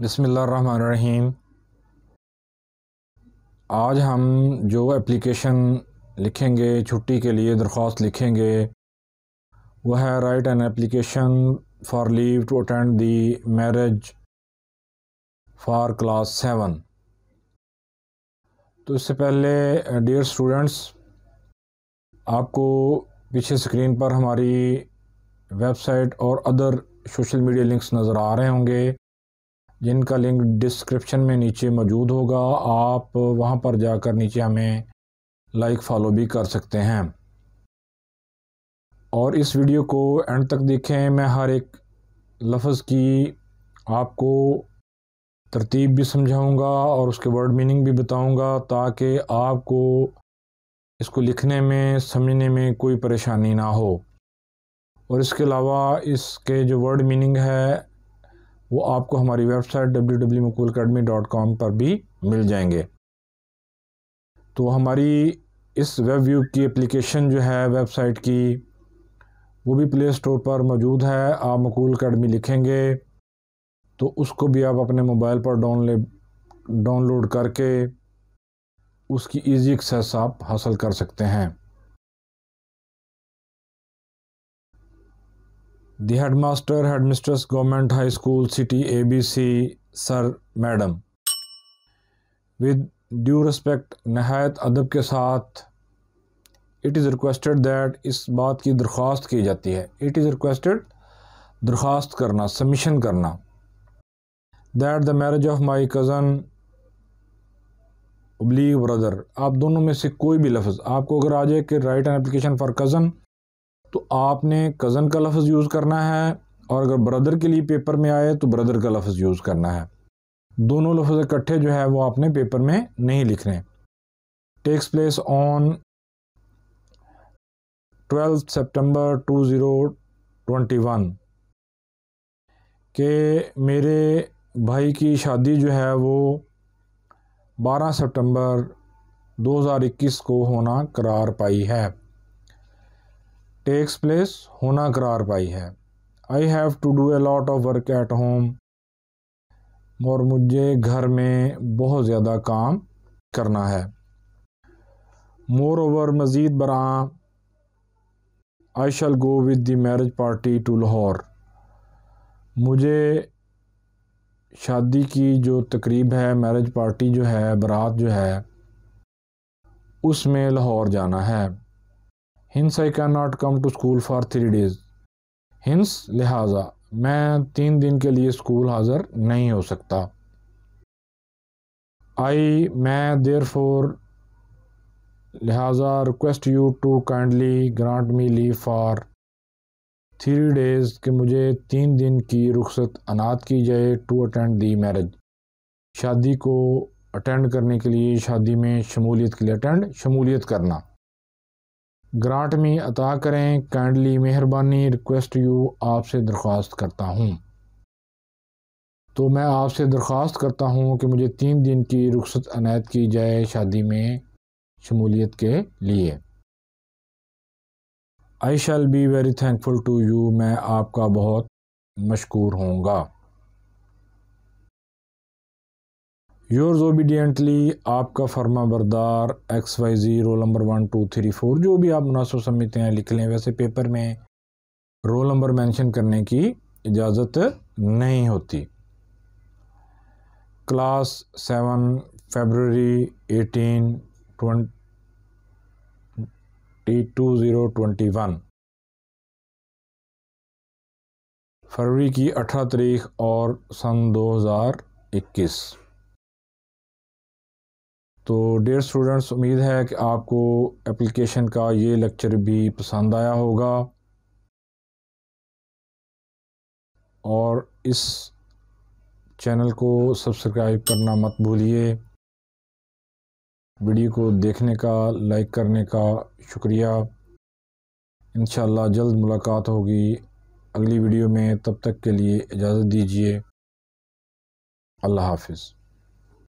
बसमीम आज हम जो एप्लीकेशन लिखेंगे छुट्टी के लिए दरख्वास्त लिखेंगे वह है write an application for leave to attend the marriage for class seven तो इससे पहले डियर स्टूडेंट्स आपको पीछे स्क्रीन पर हमारी वेबसाइट और अदर सोशल मीडिया लिंक्स नज़र आ रहे होंगे जिनका लिंक डिस्क्रिप्शन में नीचे मौजूद होगा आप वहाँ पर जाकर नीचे हमें लाइक फॉलो भी कर सकते हैं और इस वीडियो को एंड तक देखें मैं हर एक लफ्ज़ की आपको तरतीब भी समझाऊंगा और उसके वर्ड मीनिंग भी बताऊंगा ताकि आपको इसको लिखने में समझने में कोई परेशानी ना हो और इसके अलावा इसके जो वर्ड मीनिंग है वो आपको हमारी वेबसाइट डब्ल्यू पर भी मिल जाएंगे तो हमारी इस वेब व्यू की एप्लीकेशन जो है वेबसाइट की वो भी प्ले स्टोर पर मौजूद है आप मकूल अकेडमी लिखेंगे तो उसको भी आप अपने मोबाइल पर डाउनले डाउनलोड करके उसकी इजी एक्सेस आप हासिल कर सकते हैं head head master The government high school city A B C sir madam with due respect, नहायत अदब के साथ इट इज़ रिक्वेस्टेड दैट इस बात की दरख्वास्त की जाती है इट इज़ रिक्वेस्टेड दरख्वास्त करना सबमिशन करना that the marriage of my cousin उबली ब्रदर आप दोनों में से कोई भी लफ्ज़ आपको अगर आ जाए कि write and application for cousin तो आपने कज़न का लफ्ज़ यूज़ करना है और अगर ब्रदर के लिए पेपर में आए तो ब्रदर का लफ्ज़ यूज़ करना है दोनों लफ्ज़ इकट्ठे जो है वो आपने पेपर में नहीं लिखने takes place on zero September one के मेरे भाई की शादी जो है वो 12 सितंबर 2021 को होना करार पाई है टेक्स प्लेस होना करार पाई है I have to do a lot of work at home और मुझे घर में बहुत ज़्यादा काम करना है मोर ओवर मज़ीद बरआँ I shall go with the marriage party to Lahore मुझे शादी की जो तकरीब है मैरिज पार्टी जो है बारात जो है उसमें लाहौर जाना है hence I can not come to school for three days hence लिहाजा मैं तीन दिन के लिए स्कूल हाज़र नहीं हो सकता आई मैं देर फोर लिहाजा request you to kindly grant me leave for three days कि मुझे तीन दिन की रुख्सत अनाद की जाए टू अटेंड दी मैरिज शादी को अटेंड करने के लिए शादी में शमूलियत के लिए अटेंड शमूलियत करना ग्रांट में अता करें काइंडली मेहरबानी रिक्वेस्ट यू आपसे दरख्वास्त करता हूँ तो मैं आपसे दरख्वास्त करता हूँ कि मुझे तीन दिन की रुख्सत अनायत की जाए शादी में शमूलियत के लिए I shall be very thankful to you मैं आपका बहुत मशहूर होऊंगा योर्स ओबीडियंटली आपका फर्मा बरदार X Y Z roll number one two three four जो भी आप मुनासब समझते हैं लिख लें वैसे पेपर में रोल नंबर मेंशन करने की इजाज़त नहीं होती class seven February eighteen twenty two zero twenty one फरवरी की अठारह तारीख और सन दो हज़ार इक्कीस तो डेयर स्टूडेंट्स उम्मीद है कि आपको एप्लीकेशन का ये लेक्चर भी पसंद आया होगा और इस चैनल को सब्सक्राइब करना मत भूलिए वीडियो को देखने का लाइक करने का शुक्रिया इन जल्द मुलाकात होगी अगली वीडियो में तब तक के लिए इजाज़त दीजिए अल्लाह हाफिज़